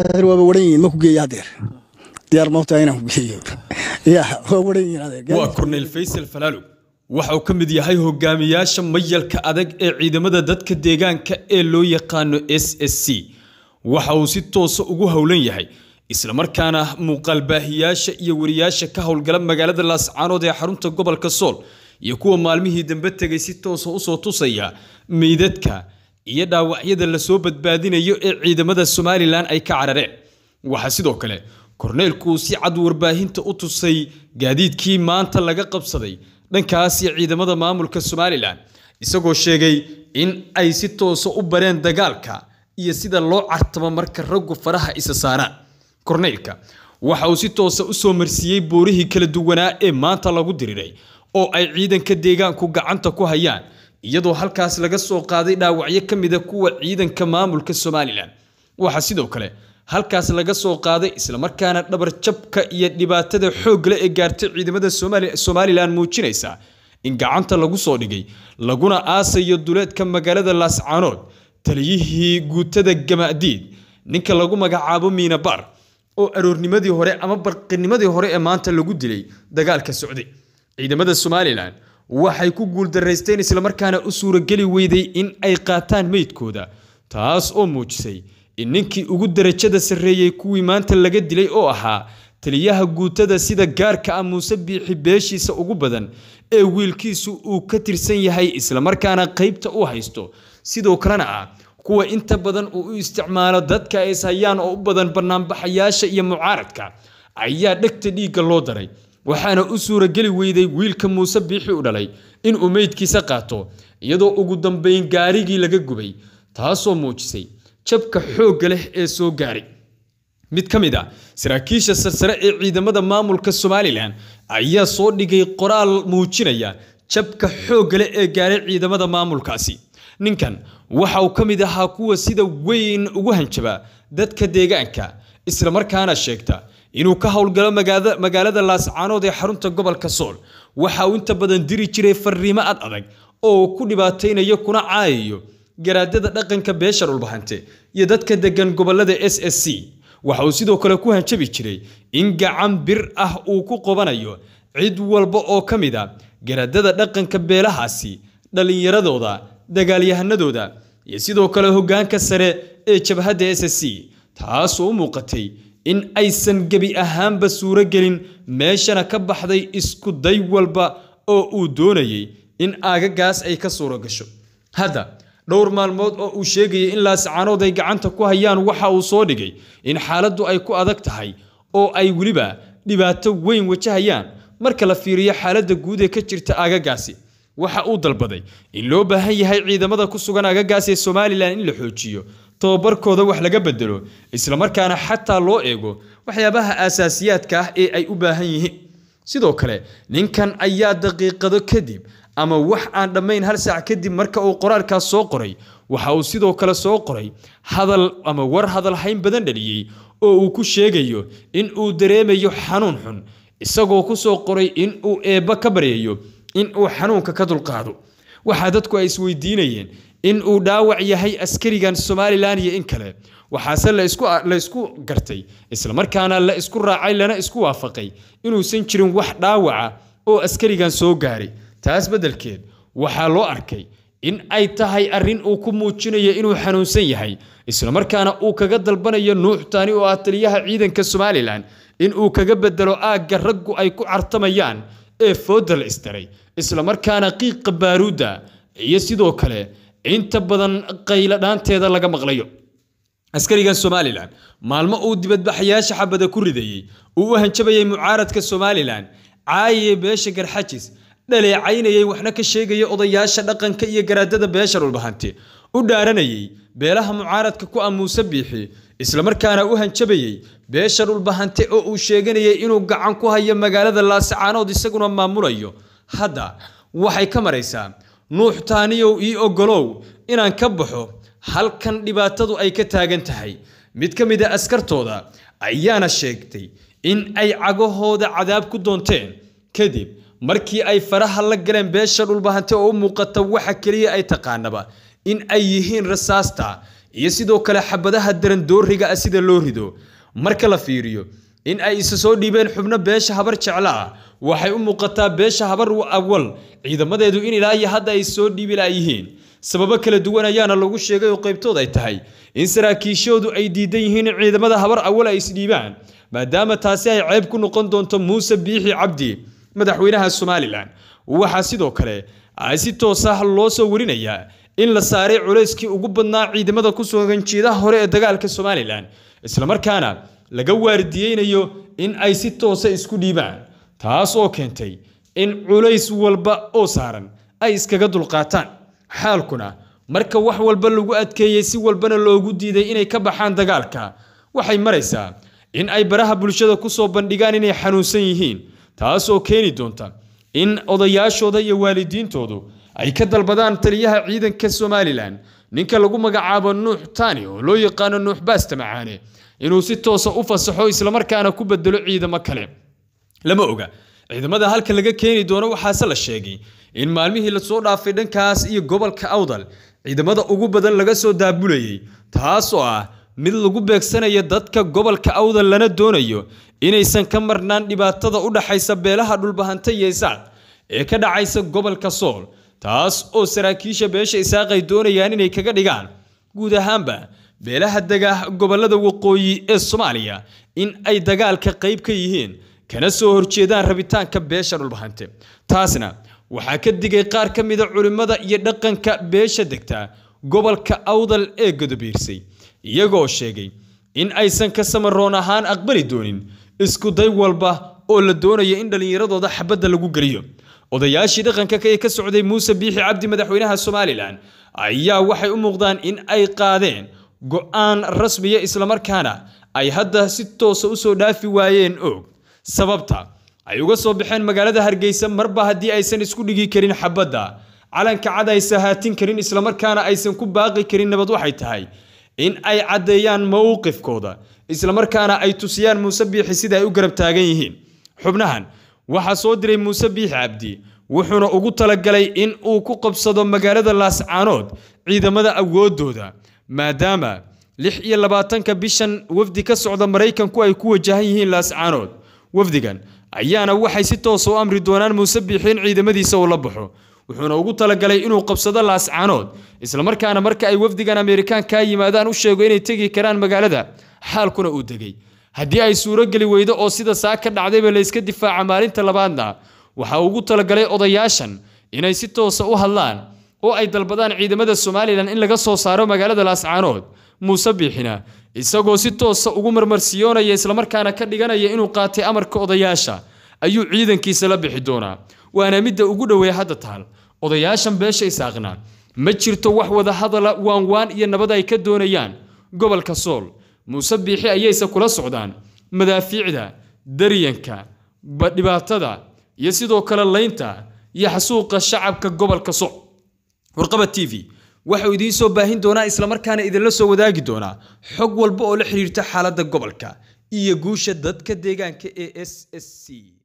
waaba waran yihiin ma ku geeyo hadeer diyaar ma inaan ku geeyo ya waa waran yihiin adeerwaa korneyl faysal falaalo waxa uu ka mid yahay hogaamiyaasha mayalka adag ee ciidamada dadka deegaanka ee loo yaqaano s s c waxa uu si toosa ugu howlan yahay islamarkaana muuqaalbaahiyaasha iyo wariyaasha ka howlgala magaalada laascaanood ee xarunta gobolka sool iyo kuwa maalmihii dambe tegay si toosa usoo tusaya meydadka iyo dhaawacyada lasoo badbaadinayo ee ciidamada somalilan ay ka carareen waxaa sidoo kale korneylku si cad warbaahinta u tusay gaadiidkii maanta laga qabsaday dhankaasi ciidamada maamulka somalilan isagoo sheegay in ay si toosa u bareen dagaalka iyo sida loo cartamo marka raggu faraha isa saaraan korneylka waxa uu si toosa u soo marsiiyey boorihii kala duwanaa ee maanta lagu diriray oo ay ciidanka deegaanku gacanta ku hayaan iyadoo halkaas laga soo qaaday dhaawacyo ka mida kuwa ciidanka maamulka somalilan waxaa sidoo kale halkaas laga soo qaaday islamarkaana dhabarjabka iyo dhibaatada xoogle ee gaartay ciidamada somalilan muujinaysa in gacanta lagu soo dhigay laguna aasayo duleedka magaalada laascaanood taliyihii guutada gamaadiid ninka lagu magacaabo miinabar oo aroornimadii hore ama barqinimadii hore ee maanta lagu dilay dagaalka socday ciidamada somalilan waxay ku guuldaraysteen islamarkaana u suurageli weyday in ay qaataan meydkooda taas oo muujisay in ninkii ugu darajada sarreeyey kuwii maanta laga dilay oo ahaa taliyaha guutada sida gaarka ah muuse biixi beeshiisa ugu badan ee wiilkiisu uu ka tirsan yahay islamarkaana qaybta u haysto sidoo kalena ah kuwa inta badan uu u isticmaalo dadka ay hayaan oo u badan bannaanbaxayaasha iyo mucaaradka ayaa dhegta dhiigga loo daray waxaana u suurageli weyday wiilka muuse biixi u dhalay in uu meydkiisa qaato iyadoo ugu dambayn gaarigii laga gubay taasoo muujisay jabka xoogga leh ee soo gaaray mid ka mid a ah saraakiisha sarsare ee ciidamada maamulka somalilan ayaa soo dhigay qoraal muujinaya jabka xoogga leh ee gaaray ciidamada maamulkaasi ninkan waxa uu ka mid ahaa kuwa sida weyn ugu hanjaba dadka deegaanka islamarkaana sheegta inuu ka howlgalo magaalada laascaanood ee xarunta gobolka sool waxa uu inta badan diri jiray fariimo ad adag oo ku dhibaataynayo kuna caayayo garaadada dhaqanka beesha dhulbahante iyo dadka degan gobolada s s c waxa uu sidoo kale ku hanjabi jiray in gacan bir ah uu ku qobanayo cid walba oo ka mid a garaadada dhaqanka beelahaasi dhallinyaradooda dagaalyahanadooda iyo sidoo kale hoggaanka sare ee jabhadda s s c taasoo u muuqatay in aysan gebi ahaanba suurogelin meeshana ka baxday isku day walba oo uu doonayey in aagagaas ay ka suuro gasho hadda dhowr maalmood oo uu sheegayay in laascanood ay gacanta ku hayaan waxa uu soo dhigay in xaaladdu ay ku adag tahay oo ay weliba dhibaato weyn wajahayaan marka la fiiriyo xaaladda guud ee ka jirta aagagaasi waxa uu dalbaday in loo baahan yahay ciidamada ku sugan aagagaasi ee somalilan in la xoojiyo tababarkooda wax laga bedelo islamarkaana xataa loo eego waxyaabaha aasaasiyaadka ah ee ay u baahan yihiin sidoo kale ninkan ayaa daqiiqado kadib ama wax aan dhammayn hal saac kadib marka uu qoraalkaas soo qoray waxa uu sidoo kale soo qoray hadal ama war hadal hayn badan dhaliyey oo uu ku sheegayo in uu dareemayo xanuun xun isagoo ku soo qoray in uu eebba ka baryayo in uu xanuunka ka dulqaado waxaa dadku ay isweydiinayeen in uu dhaawac yahay askarigan somalilan iyo in kale waxaase isku gartay islamarkaana la isku raacay lana isku waafaqay inuusan jirin wax dhaawaca oo askarigan soo gaaray taas beddelkeed waxaa loo arkay in ay tahay arrin uu ku muujinayo inuu xanuunsan yahay islamarkaana uu kaga dalbanayo nuux taani oo ah taliyaha ciidanka somalilan in uu kaga bedelo aagga raggu ay ku cartamayaan ee fooda la isdaray islamarkaana qiiqa baaruudda iyo sidoo kale inta badan qayla dhaanteeda laga maqlayo askarigan somalilan maalmo uu dibadbaxayaasha xabada ku ridayey uu u hanjabayay mucaaradka somalilan caayiye beesha garxajis dhaleecaynayay waxna ka sheegaya odayaasha dhaqanka iyo garaadada beesha dhulbahante u dhaaranayay beelaha mucaaradka ku amuuse biixi islamarkaana u hanjabayey beesha dhulbahante oo uu sheeganayay inuu gacan ku hayo magaalada laasacaanood isaguna maamulayo hadda waxay ka maraysaa nuux taaniyow ii oggolow inaan ka baxo halkan dhibaatadu ay ka taagan tahay mid ka mid a ah askartooda ayaana sheegtay in ay cagahooda cadaab ku doonteen kadib markii ay faraha la galeen beesha dhulbahante oo u muuqata waxa keliya ay taqaanaba in ay yihiin rasaasta iyo sidoo kale xabadaha daran darandooriga a ah sida loo rido marka la fiiriyo in ay isa soo dhiibeen xubno beesha habar jeclaa waxay u muuqataa beesha habar awal ciidamadeedu in ilaa iyo hadda ay soo dhiibi laayihiin sababo kala duwan ayaana lagu sheegay oo qaybtood ay tahay in saraakiishoodu ay diidan yihiin in ciidamada habar awal ay isdhiibaan maadaama taasi ay ceyb ku noqon doonto muuse biixi cabdi madaxweynaha somalilan waxaa sidoo kale si toos ah loo soo warinayaa in la saaray culayskii ugu badnaa ciidamada ku sugan jeedaha hore ee dagaalka somalilan islamarkaana laga waardiyeynayo in ay si toosa isku dhiibaan taas oo keentay in culays walba oo saaran ay iskaga dulqaataan xaalkuna marka wax walba lagu adkeeyey si walbana loogu diiday inay ka baxaan dagaalka waxay maraysaa in ay baraha bulshada ku soo bandhigaan inay xanuunsan yihiin taasoo keeni doonta in odayaashooda iyo waalidiintoodu ay ka dalbadaan taliyaha ciidanka somalilan ninka lagu magacaabo nuux taani oo loo yaqaano nuux baasta macaane inuu si toosa u fasaxo islamarkaana ku bedelo ciidamo kale lama oga ciidamada halka laga keeni doono waxaase la sheegay in maalmihii lasoo dhaafay dhankaas iyo gobolka awdal ciidamada ugu badan laga soo daabulayay taas oo ah mid lagu beegsanayo dadka gobolka awdal lana doonayo inaysan ka marnaan dhibaatada u dhaxaysa beelaha dhulbahanta iyo isaaq ee ka dhacaysa gobolka sool taas oo saraakiisha beesha isaaq ay doonayaan inay kaga dhigaan guud ahaanba beelaha dega gobollada waqooyi ee soomaaliya in ay dagaalka qayb ka yihiin kana soo horjeedaan rabitaanka beesha dhulbahante taasna waxaa ka digay qaar ka mida culimmada iyo dhaqanka beesha degta gobolka awdal ee godobiirsay iyagoo sheegay in aysan ka samaroon ahaan aqbali doonin isku day walba oo la doonayo in dhallinyaradooda xabadda lagu geliyo odayaashii dhaqanka ee ka socday muuse biixi cabdi madaxweynaha somalilan ayaa waxay u muuqdaan in ay qaadeen go-aan rasmiya islamarkaana ay hadda si toosa ah usoo dhaafi waayeen og sababta ay uga soo baxeen magaalada hargeysa marba haddii aysan isku dhigi karin xabadda calanka cad aysan haatin karin islamarkaana aysan ku baaqi karin nabad waxay tahay in ay caddeeyaan mowqifkooda islamarkaana ay tusiyaan muuse biixi sida ay u garab taagan yihiin xubnahan waxaa soo diray muuse biixi cabdi wuxuuna ugu talagalay in uu ku qabsado magaalada laascaanood ciidamada awooddooda maadaama lix iyo labaatanka bishan wafdi ka socda maraykanku ay ku wajahan yihiin laascaanood wafdigan ayaana waxay si toosa u amri doonaan muuse biixiin ciidamadiisa uu la baxo wuxuuna ugu talagalay inuu qabsado laascaanood islamarkaana marka ay wafdigan ameerikaan yimaadaan u sheego inay tegi karaan magaalada xaalkuna uu degay haddii ay suurogeli weydo oo sida saa ka dhacdayba layska difaaca maalinta labaadna waxaa ugu talagalay odayaashan inay si toosa u hadlaan oo ay dalbadaan ciidamada somalilan in laga soo saaro magaalada laascaanood muuse biixina isagoo si toosa ugu marmarsiyoonaya islamarkaana ka dhiganaya inuu qaatay amarka odayaasha ayuu ciidankiisa la bixi doonaa waana midda ugu dhowey hadda taal odayaashan beeshay isaaqna ma jirto wax wada hadala waanwaan iyo nabad ay ka doonayaan gobolka sool muuse biixi ayayse kula socdaan madaafiicda daryanka dhibaatada iyo sidoo kale laynta iyo xasuuqa shacabka gobolka soc warqaba t v waxau idiin soo baahin doonaa islamarkaana idinla soo wadaagi doonaa xog walba oo la xidhiirta xaaladda gobolka iyo guusha dadka deegaanka ee s s c